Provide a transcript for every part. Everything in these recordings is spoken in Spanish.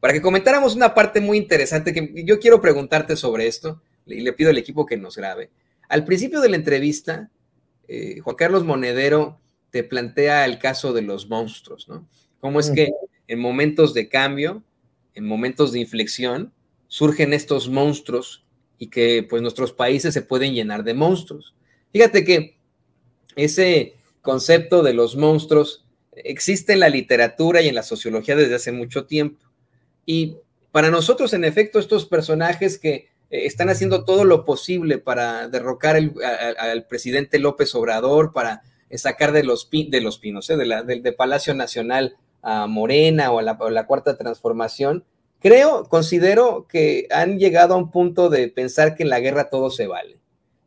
para que comentáramos una parte muy interesante que yo quiero preguntarte sobre esto y le pido al equipo que nos grabe. Al principio de la entrevista, eh, Juan Carlos Monedero te plantea el caso de los monstruos, ¿no? Cómo es que en momentos de cambio, en momentos de inflexión, surgen estos monstruos y que pues nuestros países se pueden llenar de monstruos. Fíjate que ese concepto de los monstruos existe en la literatura y en la sociología desde hace mucho tiempo. Y para nosotros, en efecto, estos personajes que eh, están haciendo todo lo posible para derrocar al presidente López Obrador, para sacar de los, de los pinos, ¿eh? de, Palacio Nacional a Morena o a la, Cuarta Transformación, creo, considero que han llegado a un punto de pensar que en la guerra todo se vale.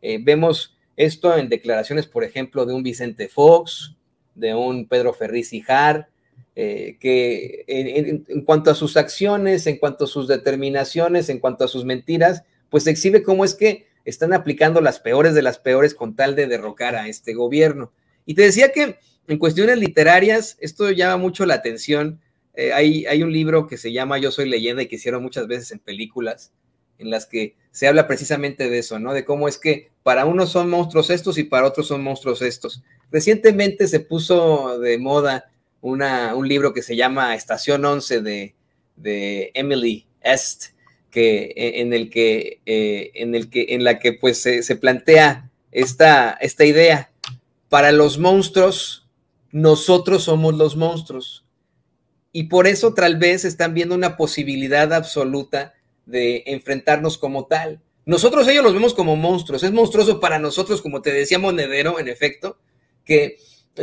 Eh, vemos esto en declaraciones, por ejemplo, de un Vicente Fox, de un Pedro Ferriz Ijar, eh, que en, cuanto a sus acciones, en cuanto a sus determinaciones, en cuanto a sus mentiras, pues exhibe cómo es que están aplicando las peores de las peores con tal de derrocar a este gobierno. Y te decía que en cuestiones literarias, esto llama mucho la atención. Eh, hay, hay un libro que se llama Yo soy leyenda y que hicieron muchas veces en películas, en las que se habla precisamente de eso, ¿no? De cómo es que para unos son monstruos estos y para otros son monstruos estos. Recientemente se puso de moda un libro que se llama Estación 11 de, de Emily Est, que, e, en, el que, eh, en, el que, en la que pues, se, se plantea esta, esta idea. Para los monstruos, nosotros somos los monstruos. Y por eso tal vez están viendo una posibilidad absoluta de enfrentarnos como tal. Nosotros ellos los vemos como monstruos. Es monstruoso para nosotros, como te decía Monedero, en efecto, que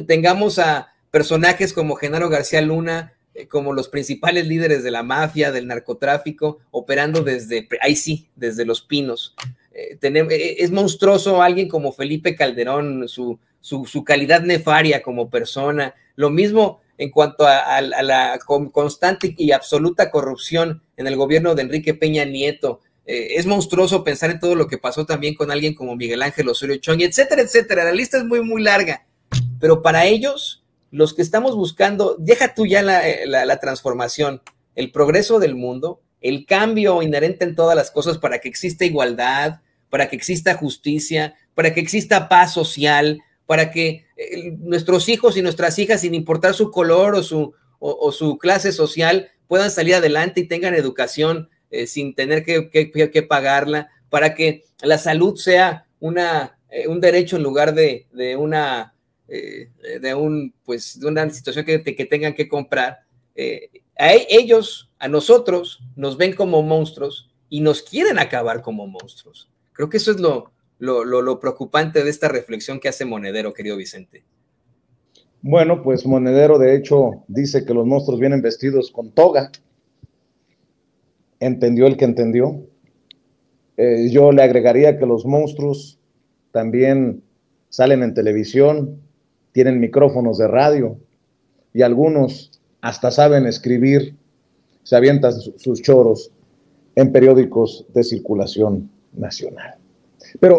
tengamos a, personajes como Genaro García Luna, eh, como los principales líderes de la mafia, del narcotráfico, operando desde, ahí sí, desde los pinos. Eh, eh, es monstruoso alguien como Felipe Calderón, su, calidad nefaria como persona. Lo mismo en cuanto a, la constante y absoluta corrupción en el gobierno de Enrique Peña Nieto. es monstruoso pensar en todo lo que pasó también con alguien como Miguel Ángel Osorio Chong, etcétera, etcétera. La lista es muy, muy larga. Pero para ellos, los que estamos buscando, deja tú ya eh, la, transformación, el progreso del mundo, el cambio inherente en todas las cosas para que exista igualdad, para que exista justicia, para que exista paz social, para que eh, nuestros hijos y nuestras hijas, sin importar su color o su, su clase social, puedan salir adelante y tengan educación eh, sin tener que, que, pagarla, para que la salud sea una, un derecho en lugar de una eh, de, un, pues, de una situación que, tengan que comprar, eh, ellos, a nosotros, nos ven como monstruos y nos quieren acabar como monstruos. Creo que eso es lo, lo, lo, preocupante de esta reflexión que hace Monedero, querido Vicente. Bueno, pues Monedero de hecho dice que los monstruos vienen vestidos con toga. Entendió el que entendió. Eh, yo le agregaría que los monstruos también salen en televisión, tienen micrófonos de radio y algunos hasta saben escribir, se avientan sus choros en periódicos de circulación nacional. Pero